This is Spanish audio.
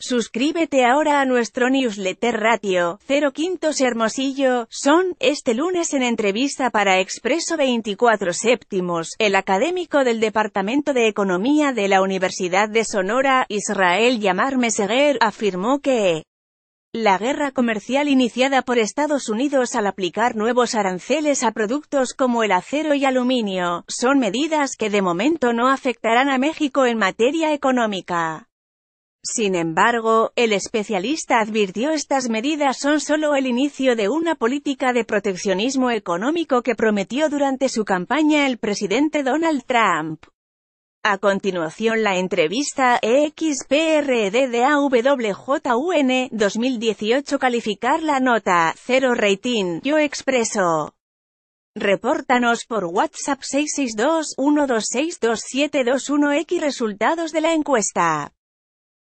Suscríbete ahora a nuestro newsletter Ratio 0 Quintos Hermosillo, son, este lunes en entrevista para Expreso 24 Séptimos, el académico del Departamento de Economía de la Universidad de Sonora, Israel Yamar Meseguer, afirmó que la guerra comercial iniciada por Estados Unidos al aplicar nuevos aranceles a productos como el acero y aluminio, son medidas que de momento no afectarán a México en materia económica. Sin embargo, el especialista advirtió estas medidas son solo el inicio de una política de proteccionismo económico que prometió durante su campaña el presidente Donald Trump. A continuación la entrevista EXPRDDAWJUN e 2018 calificar la nota Cero rating Yo Expreso. Repórtanos por WhatsApp 662 126 x resultados de la encuesta.